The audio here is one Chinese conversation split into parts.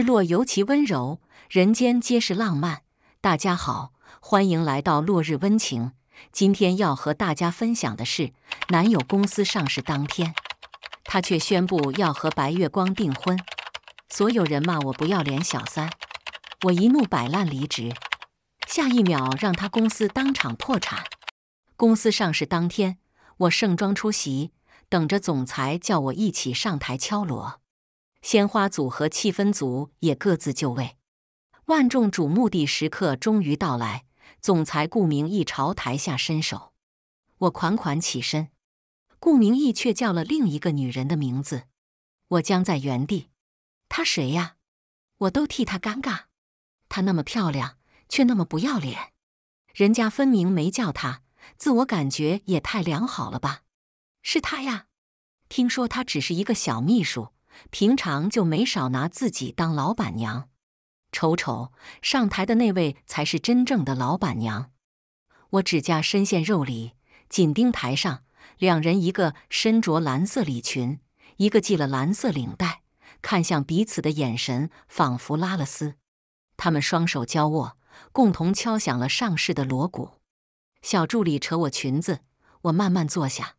日落尤其温柔，人间皆是浪漫。大家好，欢迎来到落日温情。今天要和大家分享的是，男友公司上市当天，他却宣布要和白月光订婚，所有人骂我不要脸小三，我一怒摆烂离职，下一秒让他公司当场破产。公司上市当天，我盛装出席，等着总裁叫我一起上台敲锣。鲜花组和气氛组也各自就位，万众瞩目的时刻终于到来。总裁顾明义朝台下伸手，我款款起身。顾明义却叫了另一个女人的名字，我僵在原地。她谁呀？我都替她尴尬。她那么漂亮，却那么不要脸。人家分明没叫她，自我感觉也太良好了吧？是她呀。听说她只是一个小秘书。平常就没少拿自己当老板娘，瞅瞅上台的那位才是真正的老板娘。我指甲深陷肉里，紧盯台上两人，一个身着蓝色礼裙，一个系了蓝色领带，看向彼此的眼神仿佛拉了丝。他们双手交握，共同敲响了上市的锣鼓。小助理扯我裙子，我慢慢坐下。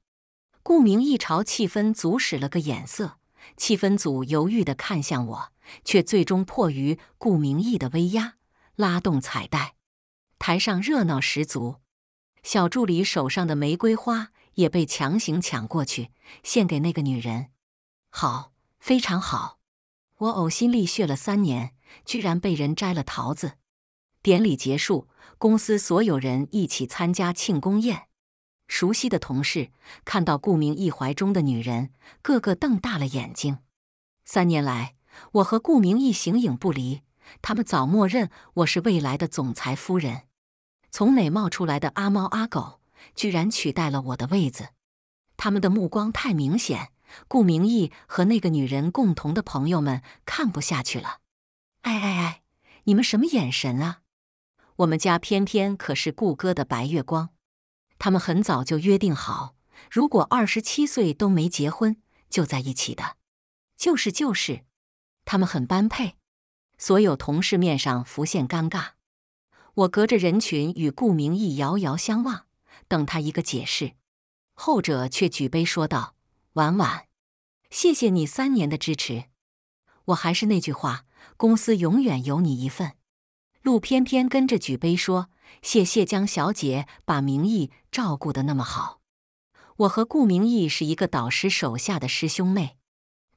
顾明一朝气氛足使了个眼色。气氛组犹豫的看向我，却最终迫于顾明义的威压，拉动彩带。台上热闹十足，小助理手上的玫瑰花也被强行抢过去，献给那个女人。好，非常好！我呕心沥血了三年，居然被人摘了桃子。典礼结束，公司所有人一起参加庆功宴。熟悉的同事看到顾明义怀中的女人，个个瞪大了眼睛。三年来，我和顾明义形影不离，他们早默认我是未来的总裁夫人。从哪冒出来的阿猫阿狗，居然取代了我的位子？他们的目光太明显，顾明义和那个女人共同的朋友们看不下去了。哎哎哎，你们什么眼神啊？我们家偏偏可是顾哥的白月光。他们很早就约定好，如果二十七岁都没结婚，就在一起的。就是就是，他们很般配。所有同事面上浮现尴尬。我隔着人群与顾明义遥遥相望，等他一个解释。后者却举杯说道：“婉婉，谢谢你三年的支持。我还是那句话，公司永远有你一份。”陆翩翩跟着举杯说。谢谢江小姐把明义照顾的那么好。我和顾明义是一个导师手下的师兄妹，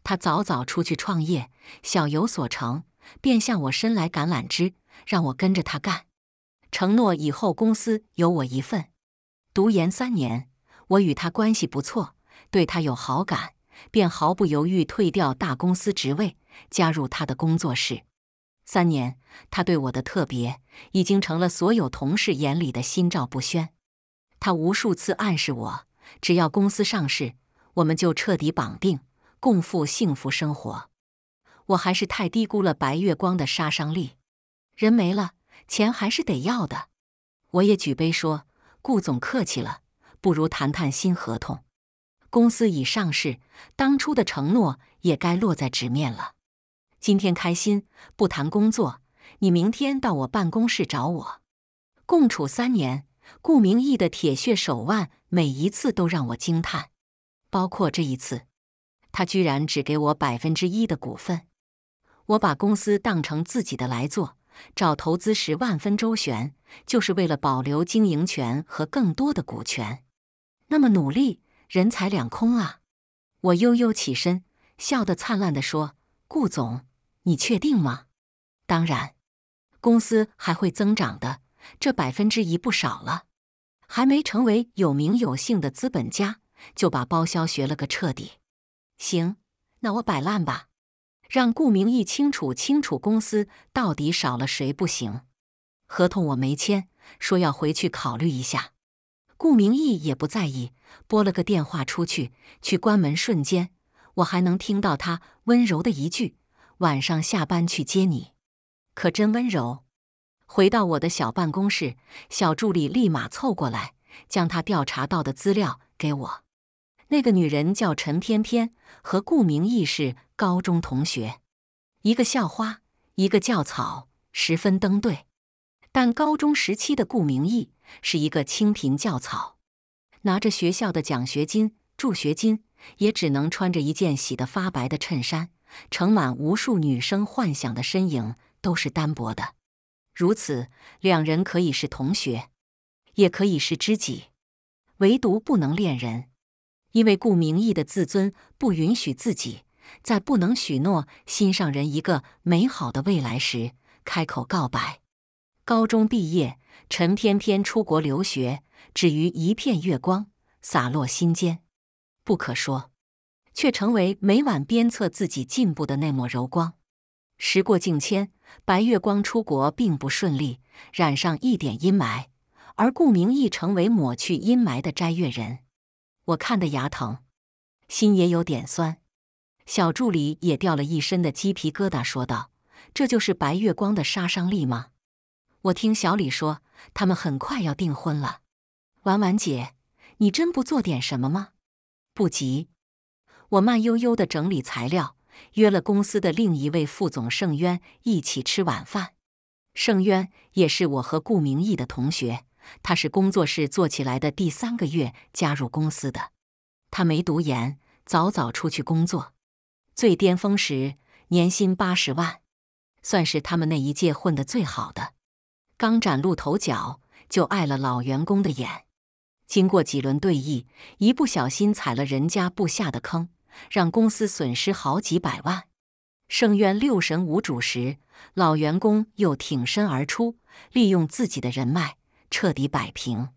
他早早出去创业，小有所成，便向我伸来橄榄枝，让我跟着他干，承诺以后公司有我一份。读研三年，我与他关系不错，对他有好感，便毫不犹豫退掉大公司职位，加入他的工作室。三年，他对我的特别已经成了所有同事眼里的心照不宣。他无数次暗示我，只要公司上市，我们就彻底绑定，共赴幸福生活。我还是太低估了白月光的杀伤力。人没了，钱还是得要的。我也举杯说：“顾总客气了，不如谈谈新合同。公司已上市，当初的承诺也该落在纸面了。”今天开心，不谈工作。你明天到我办公室找我。共处三年，顾明义的铁血手腕每一次都让我惊叹，包括这一次，他居然只给我百分之一的股份。我把公司当成自己的来做，找投资时万分周旋，就是为了保留经营权和更多的股权。那么努力，人财两空啊！我悠悠起身，笑得灿烂地说：“顾总。”你确定吗？当然，公司还会增长的，这百分之一不少了。还没成为有名有姓的资本家，就把包销学了个彻底。行，那我摆烂吧，让顾明义清楚清楚，公司到底少了谁不行？合同我没签，说要回去考虑一下。顾明义也不在意，拨了个电话出去，去关门瞬间，我还能听到他温柔的一句。晚上下班去接你，可真温柔。回到我的小办公室，小助理立马凑过来，将他调查到的资料给我。那个女人叫陈翩翩，和顾明义是高中同学，一个校花，一个校草，十分登对。但高中时期的顾明义是一个清贫教草，拿着学校的奖学金、助学金，也只能穿着一件洗得发白的衬衫。盛满无数女生幻想的身影都是单薄的，如此，两人可以是同学，也可以是知己，唯独不能恋人，因为顾明义的自尊不允许自己在不能许诺心上人一个美好的未来时开口告白。高中毕业，陈翩翩出国留学，只余一片月光洒落心间，不可说。却成为每晚鞭策自己进步的那抹柔光。时过境迁，白月光出国并不顺利，染上一点阴霾，而顾明义成为抹去阴霾的摘月人。我看的牙疼，心也有点酸。小助理也掉了一身的鸡皮疙瘩，说道：“这就是白月光的杀伤力吗？”我听小李说，他们很快要订婚了。婉婉姐，你真不做点什么吗？不急。我慢悠悠地整理材料，约了公司的另一位副总盛渊一起吃晚饭。盛渊也是我和顾明义的同学，他是工作室做起来的第三个月加入公司的。他没读研，早早出去工作，最巅峰时年薪八十万，算是他们那一届混得最好的。刚崭露头角就碍了老员工的眼，经过几轮对弈，一不小心踩了人家部下的坑。让公司损失好几百万，盛渊六神无主时，老员工又挺身而出，利用自己的人脉彻底摆平。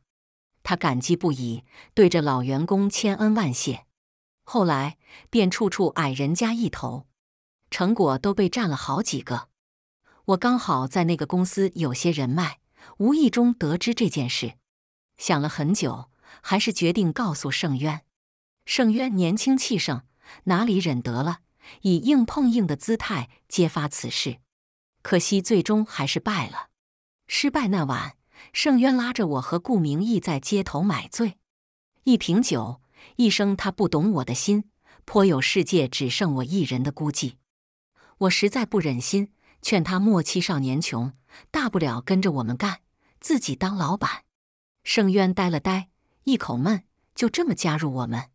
他感激不已，对着老员工千恩万谢。后来便处处矮人家一头，成果都被占了好几个。我刚好在那个公司有些人脉，无意中得知这件事，想了很久，还是决定告诉盛渊。盛渊年轻气盛。哪里忍得了？以硬碰硬的姿态揭发此事，可惜最终还是败了。失败那晚，盛渊拉着我和顾明义在街头买醉，一瓶酒，一生他不懂我的心”，颇有世界只剩我一人的孤寂。我实在不忍心，劝他莫欺少年穷，大不了跟着我们干，自己当老板。盛渊呆了呆，一口闷，就这么加入我们。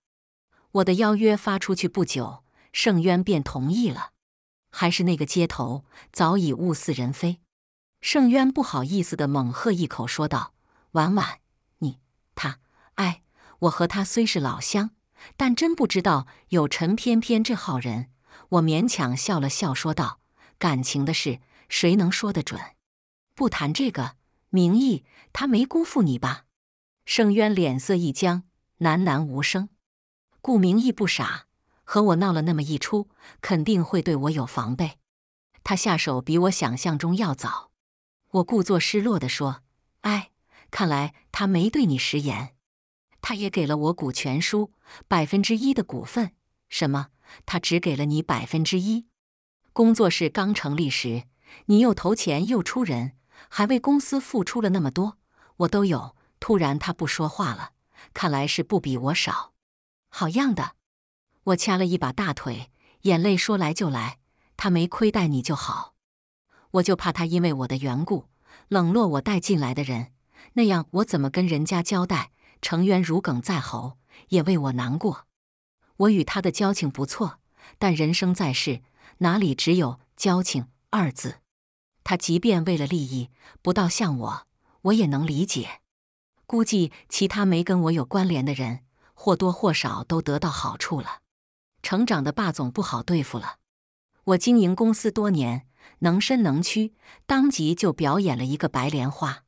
我的邀约发出去不久，盛渊便同意了。还是那个街头，早已物似人非。盛渊不好意思的猛喝一口，说道：“婉婉，你他哎，我和他虽是老乡，但真不知道有陈翩翩这号人。”我勉强笑了笑，说道：“感情的事，谁能说得准？不谈这个，名义他没辜负你吧？”盛渊脸色一僵，喃喃无声。顾明义不傻，和我闹了那么一出，肯定会对我有防备。他下手比我想象中要早。我故作失落地说：“哎，看来他没对你食言。他也给了我股权书，百分之一的股份。什么？他只给了你百分之一？工作室刚成立时，你又投钱又出人，还为公司付出了那么多，我都有。”突然，他不说话了。看来是不比我少。好样的！我掐了一把大腿，眼泪说来就来。他没亏待你就好，我就怕他因为我的缘故冷落我带进来的人，那样我怎么跟人家交代？程渊如鲠在喉，也为我难过。我与他的交情不错，但人生在世，哪里只有交情二字？他即便为了利益不到像我，我也能理解。估计其他没跟我有关联的人。或多或少都得到好处了，成长的霸总不好对付了。我经营公司多年，能伸能屈，当即就表演了一个白莲花，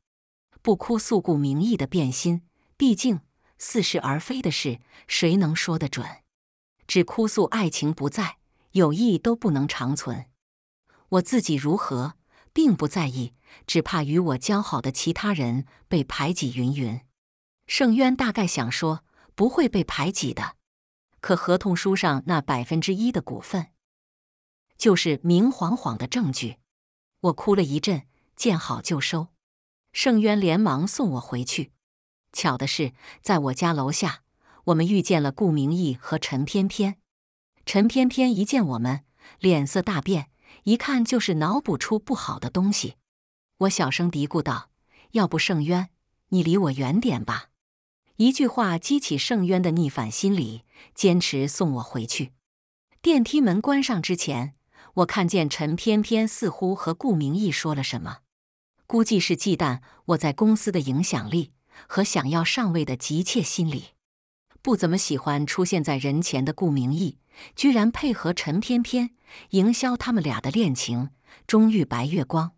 不哭诉顾名义的变心。毕竟似是而非的事，谁能说得准？只哭诉爱情不在，友谊都不能长存。我自己如何，并不在意，只怕与我交好的其他人被排挤云云。盛渊大概想说。不会被排挤的，可合同书上那百分之一的股份，就是明晃晃的证据。我哭了一阵，见好就收。盛渊连忙送我回去。巧的是，在我家楼下，我们遇见了顾明义和陈翩翩。陈翩翩一见我们，脸色大变，一看就是脑补出不好的东西。我小声嘀咕道：“要不盛渊，你离我远点吧。”一句话激起盛渊的逆反心理，坚持送我回去。电梯门关上之前，我看见陈翩翩似乎和顾明义说了什么，估计是忌惮我在公司的影响力和想要上位的急切心理。不怎么喜欢出现在人前的顾明义，居然配合陈翩翩营销他们俩的恋情。终遇白月光，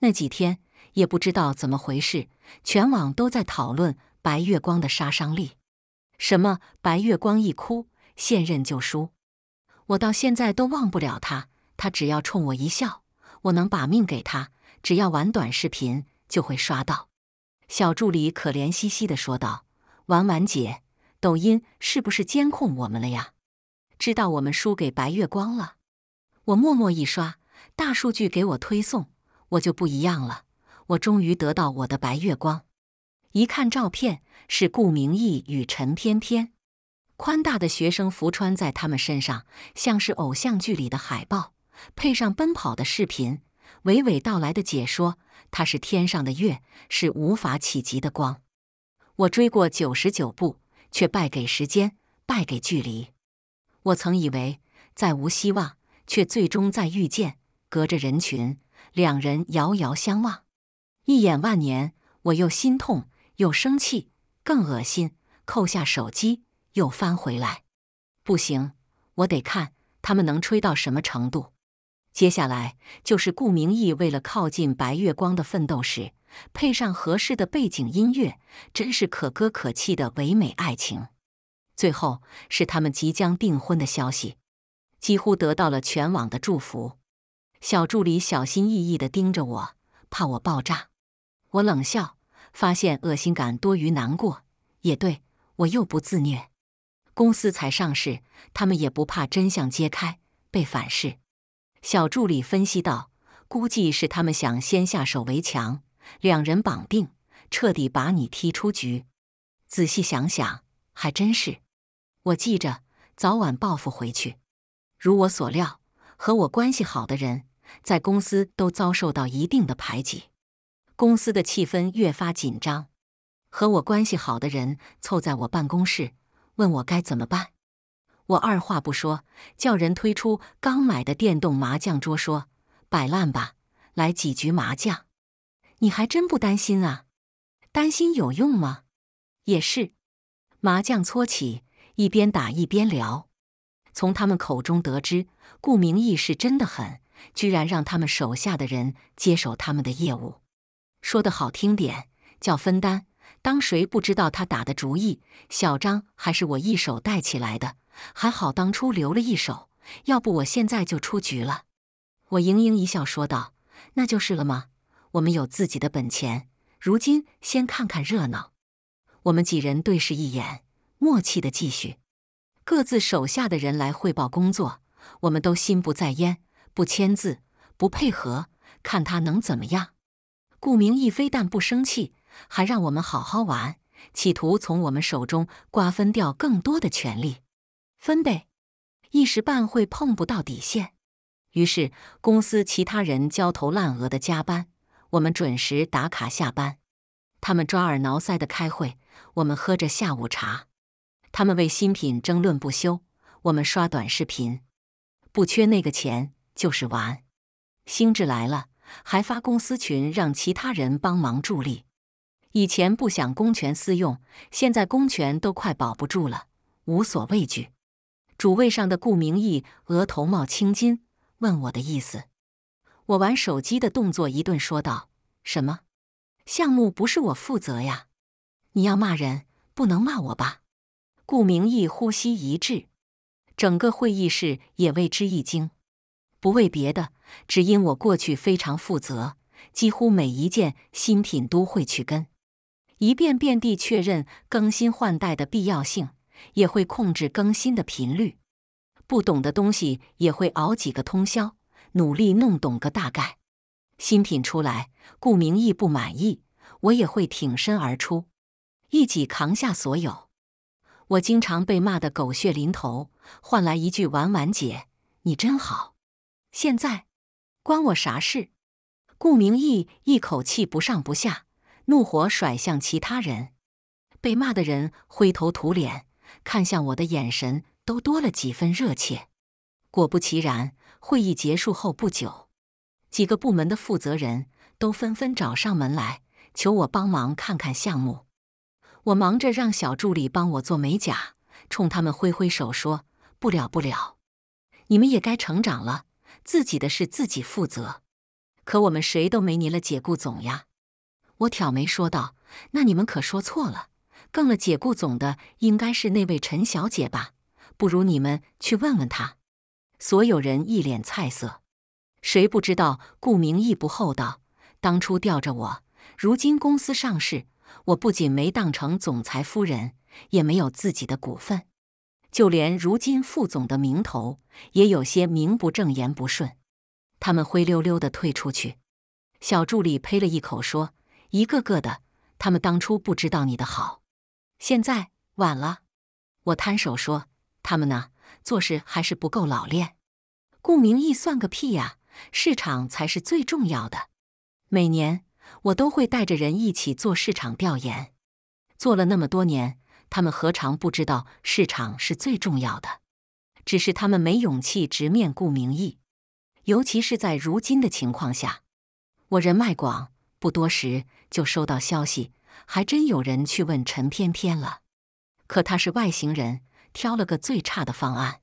那几天也不知道怎么回事，全网都在讨论。白月光的杀伤力，什么白月光一哭，现任就输。我到现在都忘不了他，他只要冲我一笑，我能把命给他。只要玩短视频，就会刷到。小助理可怜兮兮的说道：“婉婉姐，抖音是不是监控我们了呀？知道我们输给白月光了。”我默默一刷，大数据给我推送，我就不一样了。我终于得到我的白月光。一看照片，是顾明义与陈翩翩，宽大的学生服穿在他们身上，像是偶像剧里的海报，配上奔跑的视频，娓娓道来的解说：“他是天上的月，是无法企及的光。”我追过九十九步，却败给时间，败给距离。我曾以为再无希望，却最终再遇见，隔着人群，两人遥遥相望，一眼万年，我又心痛。又生气，更恶心。扣下手机，又翻回来。不行，我得看他们能吹到什么程度。接下来就是顾明义为了靠近白月光的奋斗史，配上合适的背景音乐，真是可歌可泣的唯美爱情。最后是他们即将订婚的消息，几乎得到了全网的祝福。小助理小心翼翼地盯着我，怕我爆炸。我冷笑。发现恶心感多于难过，也对我又不自虐。公司才上市，他们也不怕真相揭开被反噬。小助理分析道：“估计是他们想先下手为强，两人绑定，彻底把你踢出局。”仔细想想，还真是。我记着，早晚报复回去。如我所料，和我关系好的人在公司都遭受到一定的排挤。公司的气氛越发紧张，和我关系好的人凑在我办公室，问我该怎么办。我二话不说，叫人推出刚买的电动麻将桌，说：“摆烂吧，来几局麻将。”你还真不担心啊？担心有用吗？也是，麻将搓起，一边打一边聊。从他们口中得知，顾明义是真的狠，居然让他们手下的人接手他们的业务。说的好听点叫分担，当谁不知道他打的主意？小张还是我一手带起来的，还好当初留了一手，要不我现在就出局了。我盈盈一笑说道：“那就是了嘛，我们有自己的本钱，如今先看看热闹。”我们几人对视一眼，默契的继续，各自手下的人来汇报工作，我们都心不在焉，不签字，不配合，看他能怎么样。顾明义非但不生气，还让我们好好玩，企图从我们手中瓜分掉更多的权利。分呗，一时半会碰不到底线。于是，公司其他人焦头烂额的加班，我们准时打卡下班；他们抓耳挠腮的开会，我们喝着下午茶；他们为新品争论不休，我们刷短视频。不缺那个钱，就是玩，兴致来了。还发公司群让其他人帮忙助力。以前不想公权私用，现在公权都快保不住了，无所畏惧。主位上的顾明义额头冒青筋，问我的意思。我玩手机的动作一顿，说道：“什么项目不是我负责呀？你要骂人，不能骂我吧？”顾明义呼吸一滞，整个会议室也为之一惊。不为别的，只因我过去非常负责，几乎每一件新品都会去跟一遍遍地确认更新换代的必要性，也会控制更新的频率。不懂的东西也会熬几个通宵，努力弄懂个大概。新品出来，顾明义不满意，我也会挺身而出，一己扛下所有。我经常被骂得狗血淋头，换来一句“婉婉姐，你真好”。现在，关我啥事？顾明义一口气不上不下，怒火甩向其他人。被骂的人灰头土脸，看向我的眼神都多了几分热切。果不其然，会议结束后不久，几个部门的负责人都纷纷找上门来，求我帮忙看看项目。我忙着让小助理帮我做美甲，冲他们挥挥手说：“不了，不了，你们也该成长了。”自己的事自己负责，可我们谁都没你了解顾总呀？我挑眉说道：“那你们可说错了，更了解顾总的应该是那位陈小姐吧？不如你们去问问他。”所有人一脸菜色，谁不知道顾明义不厚道？当初吊着我，如今公司上市，我不仅没当成总裁夫人，也没有自己的股份。就连如今副总的名头也有些名不正言不顺，他们灰溜溜的退出去。小助理呸了一口说：“一个个的，他们当初不知道你的好，现在晚了。”我摊手说：“他们呢，做事还是不够老练。”顾明义算个屁呀！市场才是最重要的。每年我都会带着人一起做市场调研，做了那么多年。他们何尝不知道市场是最重要的，只是他们没勇气直面顾明义，尤其是在如今的情况下。我人脉广，不多时就收到消息，还真有人去问陈翩翩了。可他是外行人，挑了个最差的方案。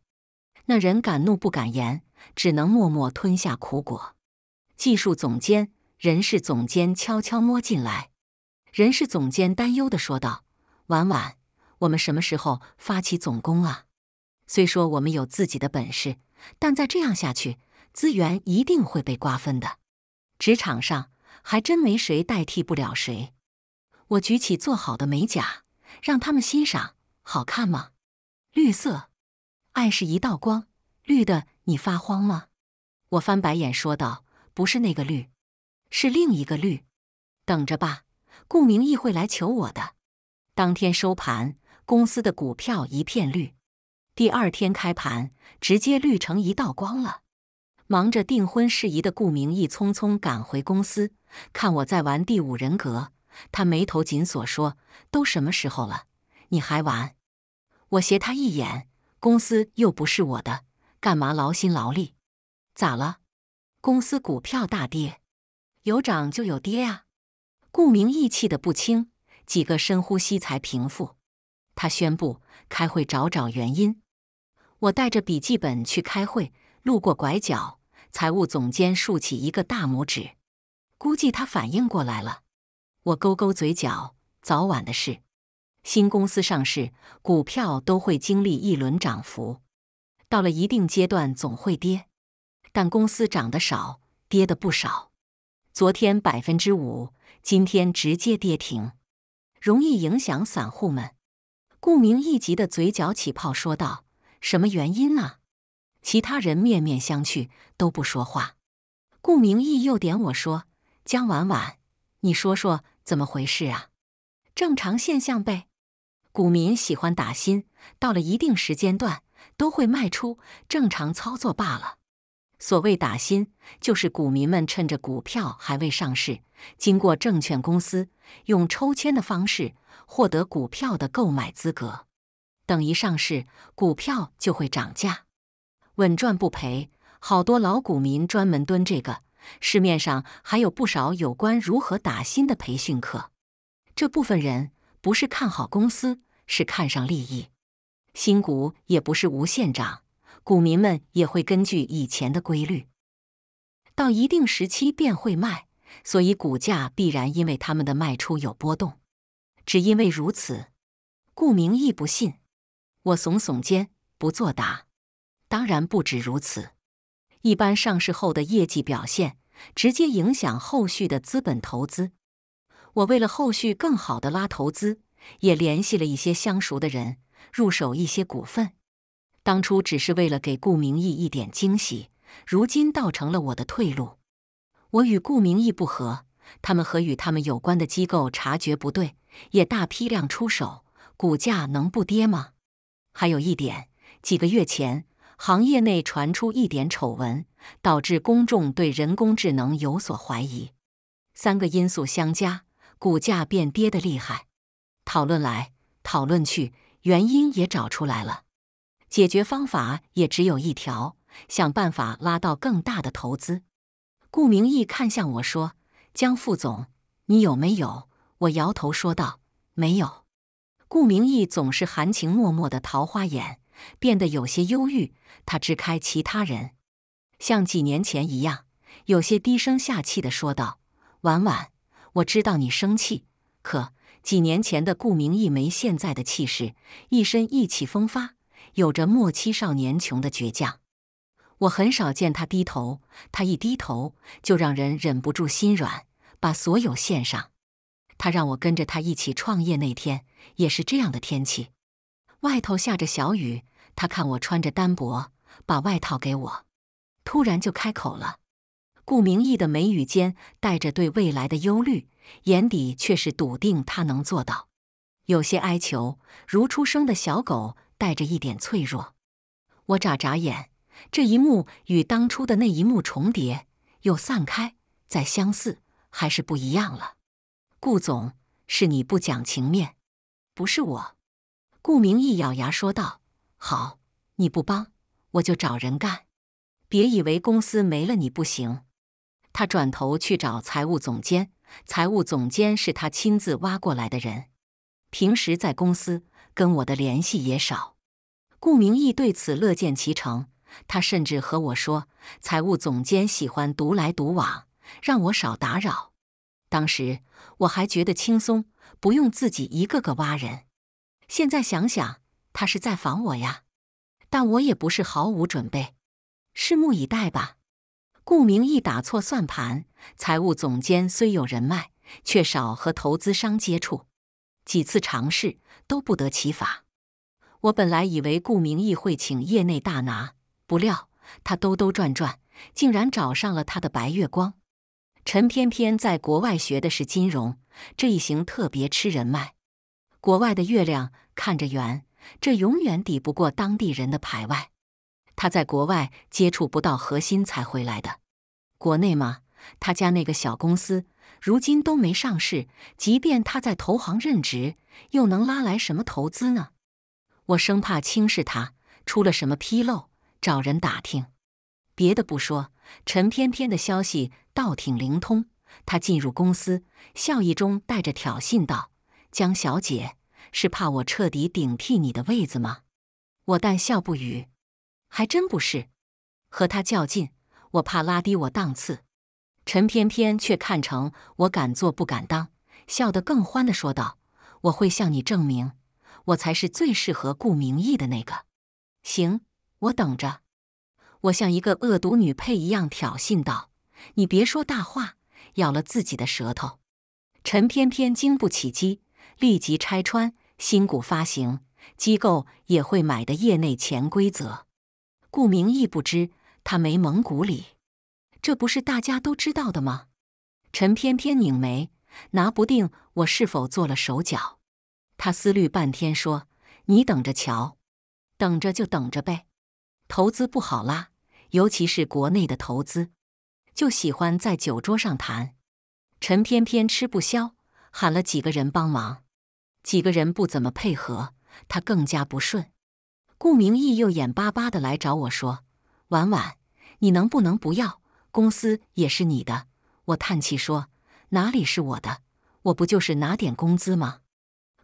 那人敢怒不敢言，只能默默吞下苦果。技术总监、人事总监悄悄摸进来，人事总监担忧地说道：“婉婉。”我们什么时候发起总攻啊？虽说我们有自己的本事，但再这样下去，资源一定会被瓜分的。职场上还真没谁代替不了谁。我举起做好的美甲，让他们欣赏，好看吗？绿色，爱是一道光，绿的你发慌吗？我翻白眼说道：“不是那个绿，是另一个绿。”等着吧，顾明义会来求我的。当天收盘。公司的股票一片绿，第二天开盘直接绿成一道光了。忙着订婚事宜的顾明义匆匆赶回公司，看我在玩《第五人格》，他眉头紧锁说：“都什么时候了，你还玩？”我斜他一眼：“公司又不是我的，干嘛劳心劳力？”咋了？公司股票大跌，有涨就有跌啊！顾明义气得不轻，几个深呼吸才平复。他宣布开会找找原因。我带着笔记本去开会，路过拐角，财务总监竖起一个大拇指，估计他反应过来了。我勾勾嘴角，早晚的事。新公司上市，股票都会经历一轮涨幅，到了一定阶段总会跌。但公司涨得少，跌的不少。昨天百分之五，今天直接跌停，容易影响散户们。顾明义急的嘴角起泡，说道：“什么原因啊？”其他人面面相觑，都不说话。顾明义又点我说：“江婉婉，你说说怎么回事啊？”“正常现象呗，股民喜欢打新，到了一定时间段都会卖出，正常操作罢了。所谓打新，就是股民们趁着股票还未上市，经过证券公司用抽签的方式。”获得股票的购买资格，等一上市，股票就会涨价，稳赚不赔。好多老股民专门蹲这个，市面上还有不少有关如何打新的培训课。这部分人不是看好公司，是看上利益。新股也不是无限涨，股民们也会根据以前的规律，到一定时期便会卖，所以股价必然因为他们的卖出有波动。只因为如此，顾明义不信。我耸耸肩，不作答。当然不止如此，一般上市后的业绩表现直接影响后续的资本投资。我为了后续更好的拉投资，也联系了一些相熟的人入手一些股份。当初只是为了给顾明义一点惊喜，如今倒成了我的退路。我与顾明义不和，他们和与他们有关的机构察觉不对。也大批量出手，股价能不跌吗？还有一点，几个月前行业内传出一点丑闻，导致公众对人工智能有所怀疑。三个因素相加，股价便跌得厉害。讨论来讨论去，原因也找出来了，解决方法也只有一条：想办法拉到更大的投资。顾明义看向我说：“江副总，你有没有？”我摇头说道：“没有。”顾明义总是含情脉脉的桃花眼，变得有些忧郁。他支开其他人，像几年前一样，有些低声下气的说道：“婉婉，我知道你生气，可几年前的顾明义没现在的气势，一身意气风发，有着莫欺少年穷的倔强。我很少见他低头，他一低头就让人忍不住心软，把所有献上。”他让我跟着他一起创业，那天也是这样的天气，外头下着小雨。他看我穿着单薄，把外套给我，突然就开口了。顾明义的眉宇间带着对未来的忧虑，眼底却是笃定他能做到，有些哀求，如出生的小狗，带着一点脆弱。我眨眨眼，这一幕与当初的那一幕重叠，又散开，再相似，还是不一样了。顾总，是你不讲情面，不是我。”顾明义咬牙说道，“好，你不帮我就找人干，别以为公司没了你不行。”他转头去找财务总监，财务总监是他亲自挖过来的人，平时在公司跟我的联系也少。顾明义对此乐见其成，他甚至和我说：“财务总监喜欢独来独往，让我少打扰。”当时我还觉得轻松，不用自己一个个挖人。现在想想，他是在防我呀。但我也不是毫无准备，拭目以待吧。顾明义打错算盘，财务总监虽有人脉，却少和投资商接触，几次尝试都不得其法。我本来以为顾明义会请业内大拿，不料他兜兜转转，竟然找上了他的白月光。陈偏偏在国外学的是金融，这一行特别吃人脉。国外的月亮看着圆，这永远抵不过当地人的排外。他在国外接触不到核心，才回来的。国内嘛，他家那个小公司如今都没上市，即便他在投行任职，又能拉来什么投资呢？我生怕轻视他，出了什么纰漏，找人打听。别的不说。陈翩翩的消息倒挺灵通，他进入公司，笑意中带着挑衅道：“江小姐是怕我彻底顶替你的位子吗？”我淡笑不语，还真不是。和他较劲，我怕拉低我档次。陈翩翩却看成我敢做不敢当，笑得更欢地说道：“我会向你证明，我才是最适合顾明义的那个。”行，我等着。我像一个恶毒女配一样挑衅道：“你别说大话，咬了自己的舌头。”陈偏偏经不起激，立即拆穿：“新股发行机构也会买的，业内潜规则。”顾明义不知他没蒙鼓里，这不是大家都知道的吗？陈偏偏拧眉，拿不定我是否做了手脚。他思虑半天说：“你等着瞧，等着就等着呗，投资不好啦。”尤其是国内的投资，就喜欢在酒桌上谈。陈偏偏吃不消，喊了几个人帮忙，几个人不怎么配合，他更加不顺。顾明义又眼巴巴的来找我说：“婉婉，你能不能不要？公司也是你的。”我叹气说：“哪里是我的？我不就是拿点工资吗？”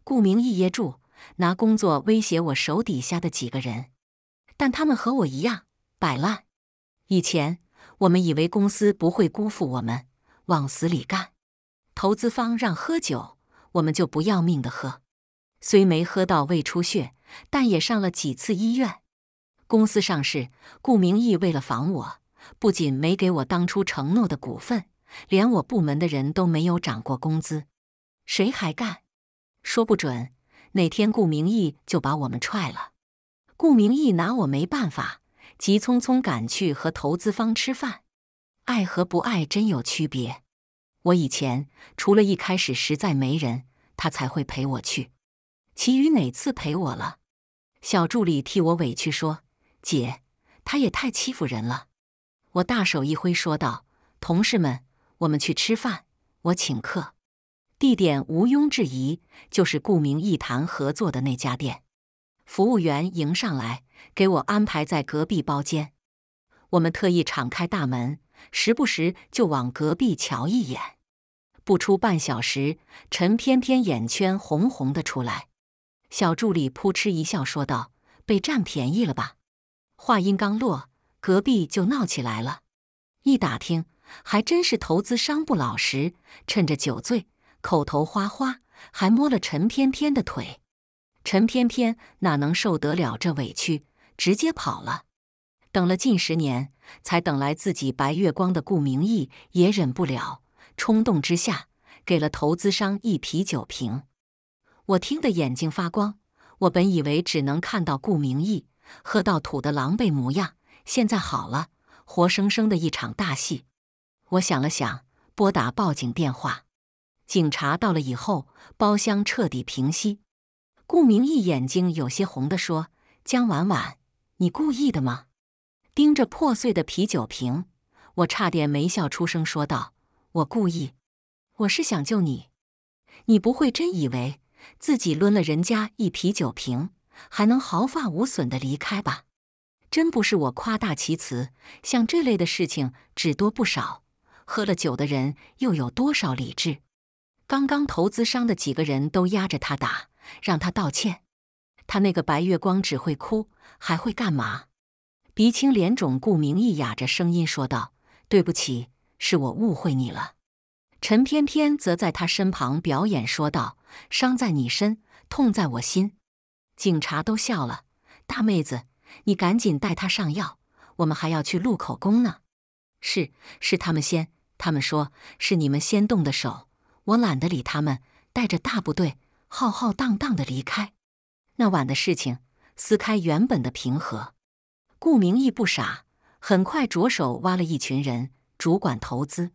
顾明义噎住，拿工作威胁我手底下的几个人，但他们和我一样摆烂。以前我们以为公司不会辜负我们，往死里干。投资方让喝酒，我们就不要命的喝。虽没喝到胃出血，但也上了几次医院。公司上市，顾明义为了防我，不仅没给我当初承诺的股份，连我部门的人都没有涨过工资，谁还干？说不准哪天顾明义就把我们踹了。顾明义拿我没办法。急匆匆赶去和投资方吃饭，爱和不爱真有区别。我以前除了一开始实在没人，他才会陪我去，其余哪次陪我了？小助理替我委屈说：“姐，他也太欺负人了。”我大手一挥说道：“同事们，我们去吃饭，我请客。地点毋庸置疑，就是顾明义谈合作的那家店。”服务员迎上来。给我安排在隔壁包间，我们特意敞开大门，时不时就往隔壁瞧一眼。不出半小时，陈偏偏眼圈红红的出来。小助理扑哧一笑，说道：“被占便宜了吧？”话音刚落，隔壁就闹起来了。一打听，还真是投资商不老实，趁着酒醉，口头花花，还摸了陈偏偏的腿。陈偏偏哪能受得了这委屈，直接跑了。等了近十年，才等来自己白月光的顾明义也忍不了，冲动之下给了投资商一啤酒瓶。我听得眼睛发光。我本以为只能看到顾明义喝到吐的狼狈模样，现在好了，活生生的一场大戏。我想了想，拨打报警电话。警察到了以后，包厢彻底平息。顾明义眼睛有些红的说：“江婉婉，你故意的吗？”盯着破碎的啤酒瓶，我差点没笑出声，说道：“我故意，我是想救你。你不会真以为自己抡了人家一啤酒瓶，还能毫发无损的离开吧？真不是我夸大其词，像这类的事情只多不少。喝了酒的人又有多少理智？刚刚投资商的几个人都压着他打。”让他道歉，他那个白月光只会哭，还会干嘛？鼻青脸肿，顾明义哑着声音说道：“对不起，是我误会你了。”陈偏偏则在他身旁表演说道：“伤在你身，痛在我心。”警察都笑了：“大妹子，你赶紧带他上药，我们还要去录口供呢。”“是是，他们先，他们说是你们先动的手，我懒得理他们，带着大部队。”浩浩荡荡的离开，那晚的事情撕开原本的平和。顾明义不傻，很快着手挖了一群人主管投资，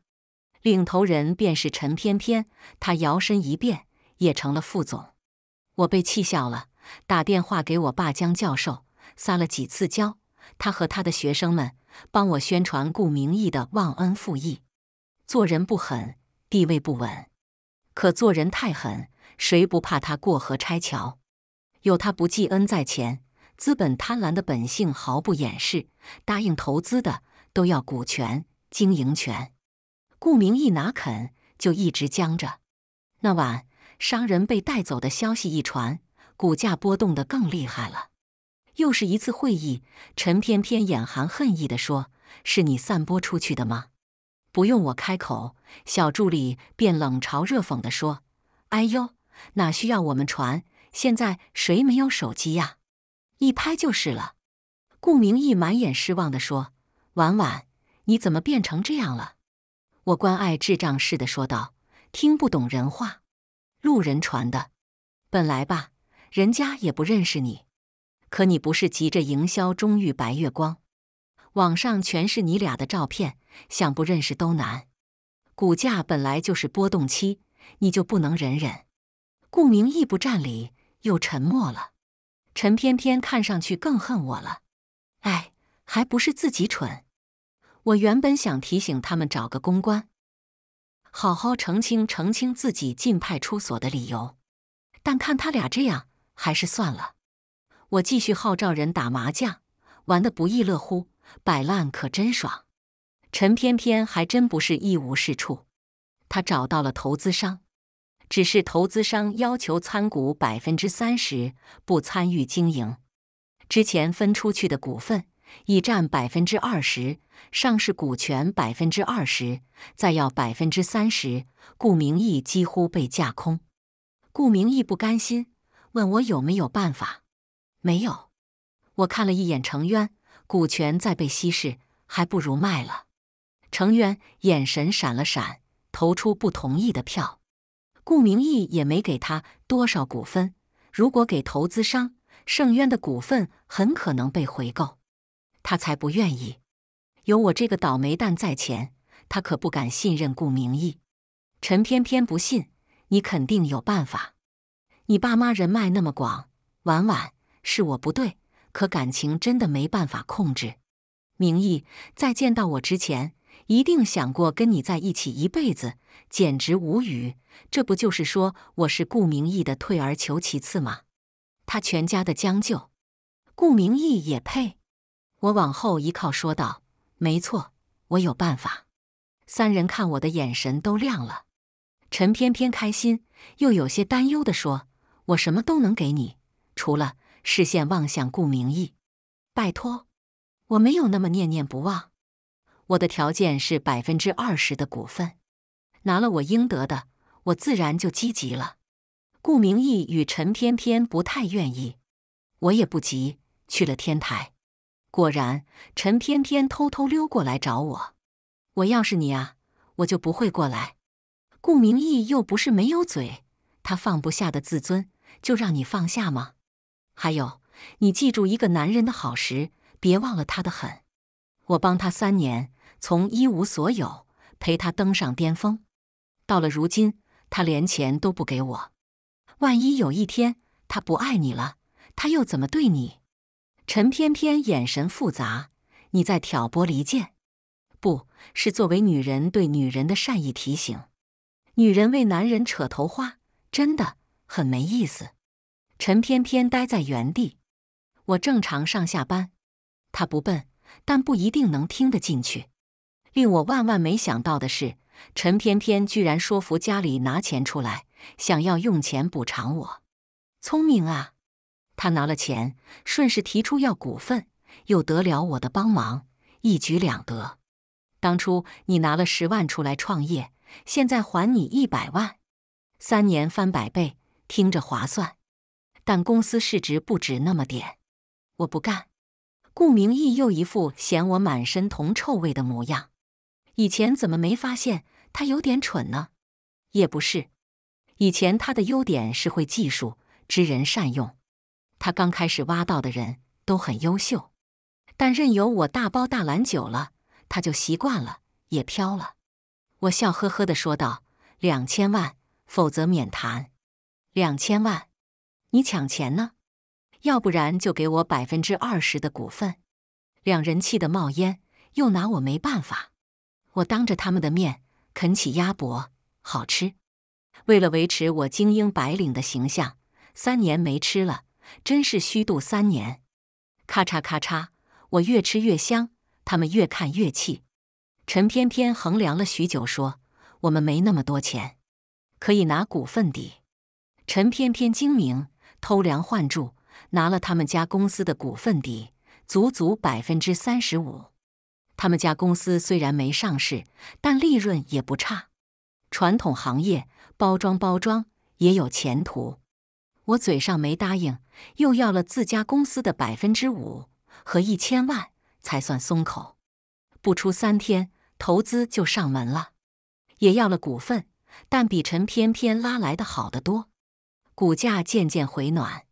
领头人便是陈偏偏，他摇身一变也成了副总。我被气笑了，打电话给我爸江教授，撒了几次娇，他和他的学生们帮我宣传顾明义的忘恩负义，做人不狠，地位不稳，可做人太狠。谁不怕他过河拆桥？有他不记恩在前，资本贪婪的本性毫不掩饰。答应投资的都要股权、经营权。顾明义哪肯，就一直僵着。那晚商人被带走的消息一传，股价波动的更厉害了。又是一次会议，陈偏偏眼含恨意的说：“是你散播出去的吗？”不用我开口，小助理便冷嘲热讽的说：“哎呦。”哪需要我们传？现在谁没有手机呀？一拍就是了。顾明义满眼失望地说：“婉婉，你怎么变成这样了？”我关爱智障似的说道：“听不懂人话，路人传的。本来吧，人家也不认识你。可你不是急着营销中玉白月光？网上全是你俩的照片，想不认识都难。股价本来就是波动期，你就不能忍忍？”顾明义不占理，又沉默了。陈偏偏看上去更恨我了。哎，还不是自己蠢。我原本想提醒他们找个公关，好好澄清澄清自己进派出所的理由，但看他俩这样，还是算了。我继续号召人打麻将，玩的不亦乐乎，摆烂可真爽。陈偏偏还真不是一无是处，他找到了投资商。只是投资商要求参股百分之三十，不参与经营。之前分出去的股份已占百分之二十，上市股权百分之二十，再要百分之三十，顾明义几乎被架空。顾明义不甘心，问我有没有办法？没有。我看了一眼程渊，股权在被稀释，还不如卖了。程渊眼神闪了闪，投出不同意的票。顾明义也没给他多少股份。如果给投资商，盛渊的股份很可能被回购，他才不愿意。有我这个倒霉蛋在前，他可不敢信任顾明义。陈偏偏不信，你肯定有办法。你爸妈人脉那么广，婉婉是我不对，可感情真的没办法控制。明义在见到我之前。一定想过跟你在一起一辈子，简直无语。这不就是说我是顾明义的退而求其次吗？他全家的将就，顾明义也配？我往后一靠，说道：“没错，我有办法。”三人看我的眼神都亮了。陈偏偏开心又有些担忧的说：“我什么都能给你，除了……”视线望向顾明义，“拜托，我没有那么念念不忘。”我的条件是百分之二十的股份，拿了我应得的，我自然就积极了。顾明义与陈翩翩不太愿意，我也不急。去了天台，果然陈翩翩偷偷溜过来找我。我要是你啊，我就不会过来。顾明义又不是没有嘴，他放不下的自尊，就让你放下吗？还有，你记住，一个男人的好时，别忘了他的狠。我帮他三年。从一无所有陪他登上巅峰，到了如今，他连钱都不给我。万一有一天他不爱你了，他又怎么对你？陈偏偏眼神复杂，你在挑拨离间，不是作为女人对女人的善意提醒。女人为男人扯头花，真的很没意思。陈偏偏呆在原地，我正常上下班，他不笨，但不一定能听得进去。令我万万没想到的是，陈偏偏居然说服家里拿钱出来，想要用钱补偿我。聪明啊！他拿了钱，顺势提出要股份，又得了我的帮忙，一举两得。当初你拿了十万出来创业，现在还你一百万，三年翻百倍，听着划算。但公司市值不止那么点，我不干。顾明义又一副嫌我满身铜臭味的模样。以前怎么没发现他有点蠢呢？也不是，以前他的优点是会技术，知人善用。他刚开始挖到的人都很优秀，但任由我大包大揽久了，他就习惯了，也飘了。我笑呵呵的说道：“两千万，否则免谈。”两千万，你抢钱呢？要不然就给我百分之二十的股份。两人气得冒烟，又拿我没办法。我当着他们的面啃起鸭脖，好吃。为了维持我精英白领的形象，三年没吃了，真是虚度三年。咔嚓咔嚓，我越吃越香，他们越看越气。陈偏偏衡量了许久，说：“我们没那么多钱，可以拿股份抵。”陈偏偏精明，偷梁换柱，拿了他们家公司的股份抵，足足百分之三十五。他们家公司虽然没上市，但利润也不差。传统行业包装包装也有前途。我嘴上没答应，又要了自家公司的百分之五和一千万，才算松口。不出三天，投资就上门了，也要了股份，但比陈偏偏拉来的好得多。股价渐渐回暖，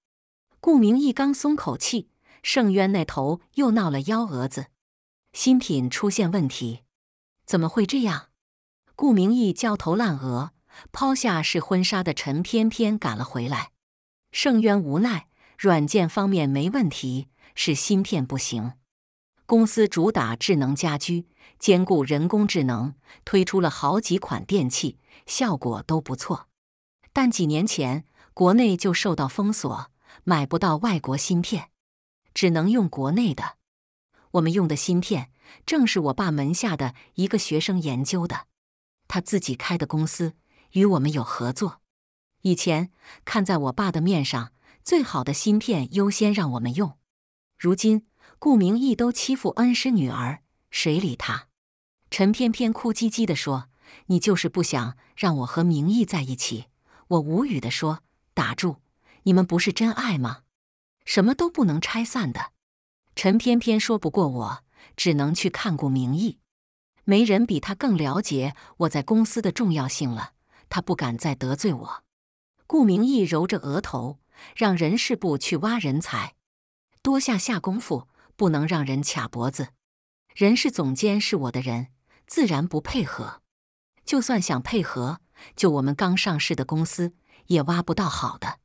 顾明义刚松口气，盛渊那头又闹了幺蛾子。新品出现问题，怎么会这样？顾明义焦头烂额，抛下试婚纱的陈天天赶了回来。盛渊无奈，软件方面没问题，是芯片不行。公司主打智能家居，兼顾人工智能，推出了好几款电器，效果都不错。但几年前国内就受到封锁，买不到外国芯片，只能用国内的。我们用的芯片正是我爸门下的一个学生研究的，他自己开的公司与我们有合作。以前看在我爸的面上，最好的芯片优先让我们用。如今顾明义都欺负恩师女儿，谁理他？陈偏偏哭唧唧的说：“你就是不想让我和明义在一起。”我无语的说：“打住，你们不是真爱吗？什么都不能拆散的。”陈偏偏说不过我，只能去看顾明义。没人比他更了解我在公司的重要性了，他不敢再得罪我。顾明义揉着额头，让人事部去挖人才，多下下功夫，不能让人卡脖子。人事总监是我的人，自然不配合。就算想配合，就我们刚上市的公司，也挖不到好的。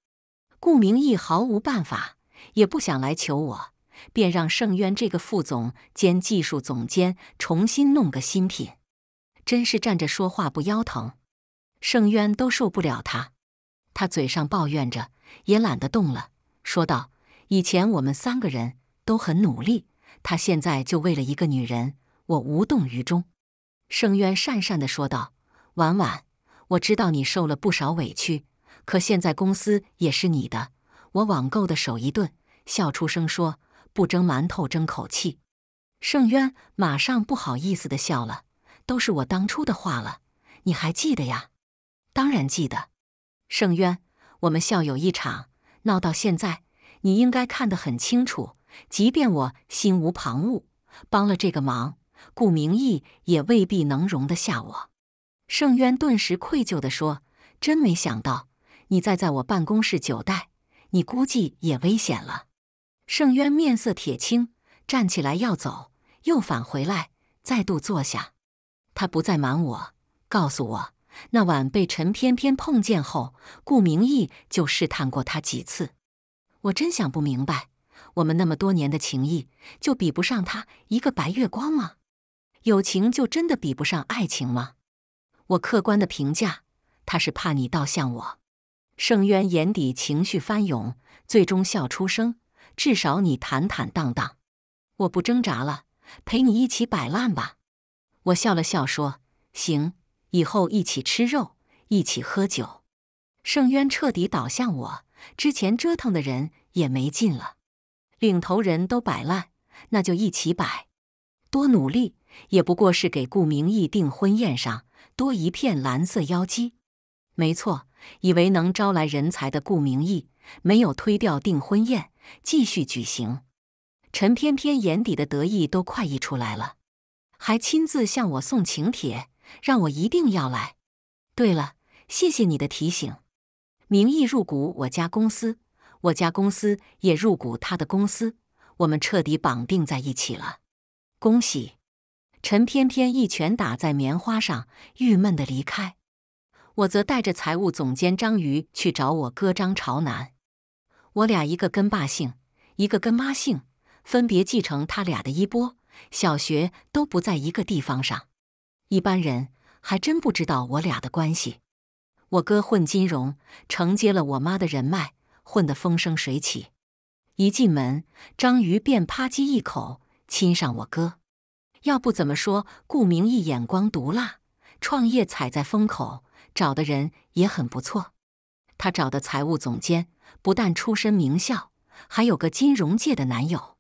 顾明义毫无办法，也不想来求我。便让盛渊这个副总兼技术总监重新弄个新品，真是站着说话不腰疼。盛渊都受不了他，他嘴上抱怨着，也懒得动了，说道：“以前我们三个人都很努力，他现在就为了一个女人，我无动于衷。”盛渊讪讪的说道：“婉婉，我知道你受了不少委屈，可现在公司也是你的。”我网购的手一顿，笑出声说。不蒸馒头争口气，盛渊马上不好意思的笑了。都是我当初的话了，你还记得呀？当然记得。盛渊，我们校友一场，闹到现在，你应该看得很清楚。即便我心无旁骛，帮了这个忙，顾明义也未必能容得下我。盛渊顿时愧疚的说：“真没想到，你再在我办公室久待，你估计也危险了。”盛渊面色铁青，站起来要走，又返回来，再度坐下。他不再瞒我，告诉我那晚被陈偏偏碰见后，顾明义就试探过他几次。我真想不明白，我们那么多年的情谊，就比不上他一个白月光吗？友情就真的比不上爱情吗？我客观的评价，他是怕你倒向我。盛渊眼底情绪翻涌，最终笑出声。至少你坦坦荡荡，我不挣扎了，陪你一起摆烂吧。我笑了笑说：“行，以后一起吃肉，一起喝酒。”盛渊彻底倒向我，之前折腾的人也没劲了。领头人都摆烂，那就一起摆。多努力也不过是给顾明义订婚宴上多一片蓝色妖姬。没错，以为能招来人才的顾明义没有推掉订婚宴。继续举行，陈翩翩眼底的得意都快溢出来了，还亲自向我送请帖，让我一定要来。对了，谢谢你的提醒，名义入股我家公司，我家公司也入股他的公司，我们彻底绑定在一起了。恭喜！陈翩翩一拳打在棉花上，郁闷的离开。我则带着财务总监章鱼去找我哥张朝南。我俩一个跟爸姓，一个跟妈姓，分别继承他俩的衣钵。小学都不在一个地方上，一般人还真不知道我俩的关系。我哥混金融，承接了我妈的人脉，混得风生水起。一进门，章鱼便啪叽一口亲上我哥。要不怎么说顾明义眼光毒辣，创业踩在风口，找的人也很不错。他找的财务总监。不但出身名校，还有个金融界的男友。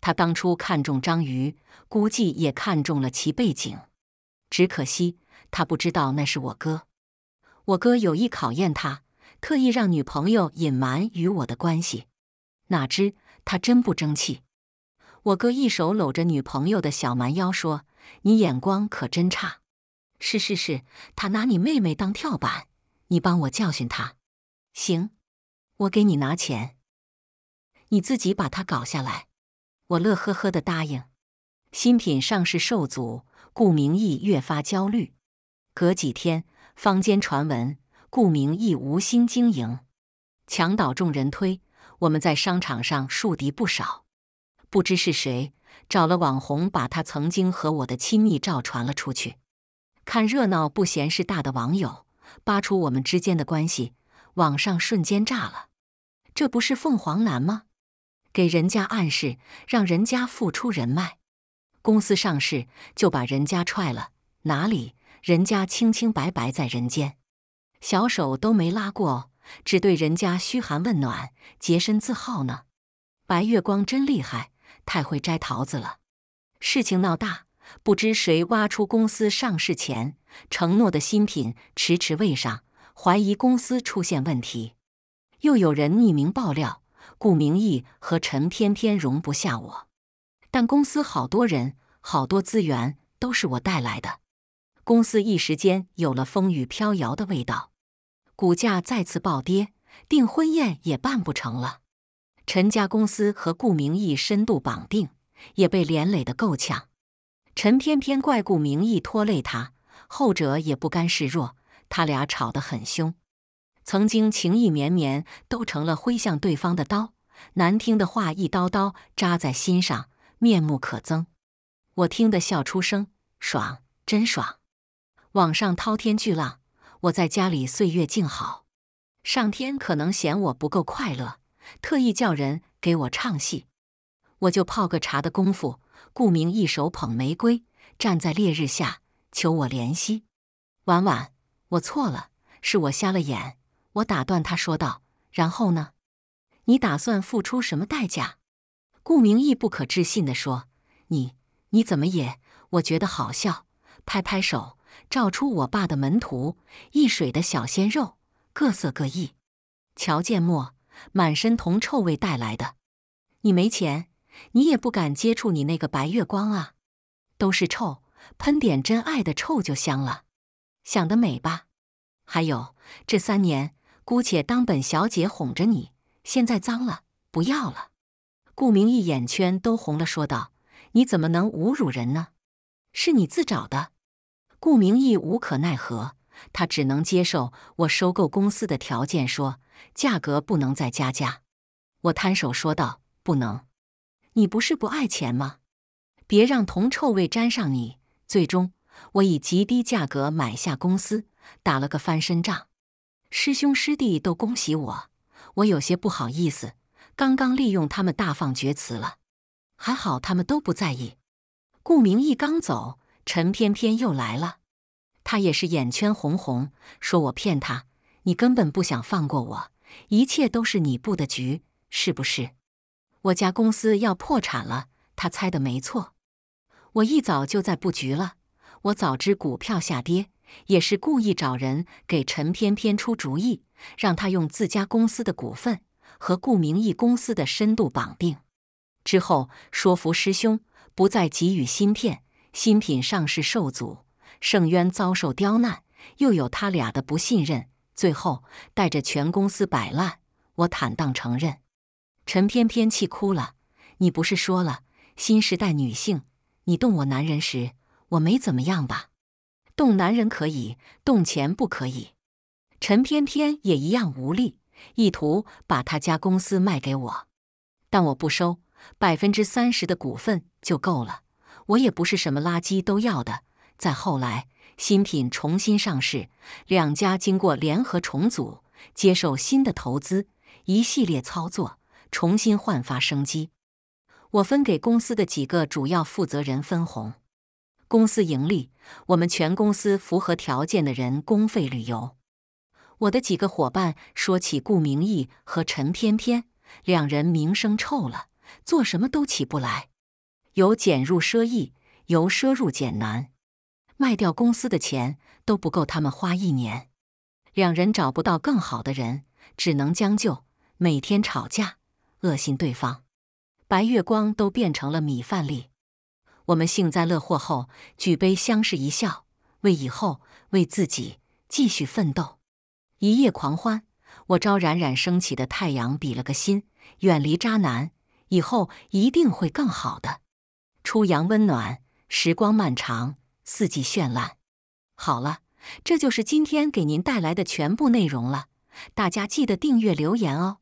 他当初看中章鱼，估计也看中了其背景。只可惜他不知道那是我哥。我哥有意考验他，特意让女朋友隐瞒与我的关系。哪知他真不争气。我哥一手搂着女朋友的小蛮腰，说：“你眼光可真差。”“是是是，他拿你妹妹当跳板，你帮我教训他。”“行。”我给你拿钱，你自己把它搞下来。我乐呵呵的答应。新品上市受阻，顾明义越发焦虑。隔几天，坊间传闻顾明义无心经营，墙倒众人推，我们在商场上树敌不少。不知是谁找了网红，把他曾经和我的亲密照传了出去。看热闹不嫌事大的网友扒出我们之间的关系，网上瞬间炸了。这不是凤凰男吗？给人家暗示，让人家付出人脉，公司上市就把人家踹了？哪里？人家清清白白在人间，小手都没拉过，只对人家嘘寒问暖，洁身自好呢。白月光真厉害，太会摘桃子了。事情闹大，不知谁挖出公司上市前承诺的新品迟迟未上，怀疑公司出现问题。又有人匿名爆料，顾明义和陈偏偏容不下我，但公司好多人、好多资源都是我带来的，公司一时间有了风雨飘摇的味道，股价再次暴跌，订婚宴也办不成了。陈家公司和顾明义深度绑定，也被连累的够呛。陈偏偏怪顾明义拖累他，后者也不甘示弱，他俩吵得很凶。曾经情意绵绵，都成了挥向对方的刀。难听的话一刀刀扎在心上，面目可憎。我听得笑出声，爽，真爽。网上滔天巨浪，我在家里岁月静好。上天可能嫌我不够快乐，特意叫人给我唱戏。我就泡个茶的功夫，顾明一手捧玫瑰，站在烈日下求我怜惜。婉婉，我错了，是我瞎了眼。我打断他说道：“然后呢？你打算付出什么代价？”顾明义不可置信地说：“你你怎么也？我觉得好笑，拍拍手，照出我爸的门徒，一水的小鲜肉，各色各异。乔建墨满身铜臭味带来的。你没钱，你也不敢接触你那个白月光啊，都是臭，喷点真爱的臭就香了，想得美吧。还有这三年。”姑且当本小姐哄着你，现在脏了，不要了。顾明义眼圈都红了，说道：“你怎么能侮辱人呢？是你自找的。”顾明义无可奈何，他只能接受我收购公司的条件，说：“价格不能再加价。”我摊手说道：“不能，你不是不爱钱吗？别让铜臭味沾上你。”最终，我以极低价格买下公司，打了个翻身仗。师兄师弟都恭喜我，我有些不好意思。刚刚利用他们大放厥词了，还好他们都不在意。顾明义刚走，陈偏偏又来了。他也是眼圈红红，说我骗他，你根本不想放过我，一切都是你布的局，是不是？我家公司要破产了，他猜的没错。我一早就在布局了，我早知股票下跌。也是故意找人给陈偏偏出主意，让他用自家公司的股份和顾明义公司的深度绑定，之后说服师兄不再给予芯片新品上市受阻，盛渊遭受刁难，又有他俩的不信任，最后带着全公司摆烂。我坦荡承认，陈偏偏气哭了。你不是说了，新时代女性，你动我男人时，我没怎么样吧？动男人可以，动钱不可以。陈翩翩也一样无力，意图把他家公司卖给我，但我不收百分之三十的股份就够了。我也不是什么垃圾都要的。再后来，新品重新上市，两家经过联合重组，接受新的投资，一系列操作，重新焕发生机。我分给公司的几个主要负责人分红。公司盈利，我们全公司符合条件的人公费旅游。我的几个伙伴说起顾明义和陈偏偏两人名声臭了，做什么都起不来。由俭入奢易，由奢入俭难。卖掉公司的钱都不够他们花一年。两人找不到更好的人，只能将就，每天吵架，恶心对方。白月光都变成了米饭粒。我们幸灾乐祸后，举杯相视一笑，为以后，为自己继续奋斗。一夜狂欢，我朝冉冉升起的太阳比了个心，远离渣男，以后一定会更好的。初阳温暖，时光漫长，四季绚烂。好了，这就是今天给您带来的全部内容了，大家记得订阅留言哦。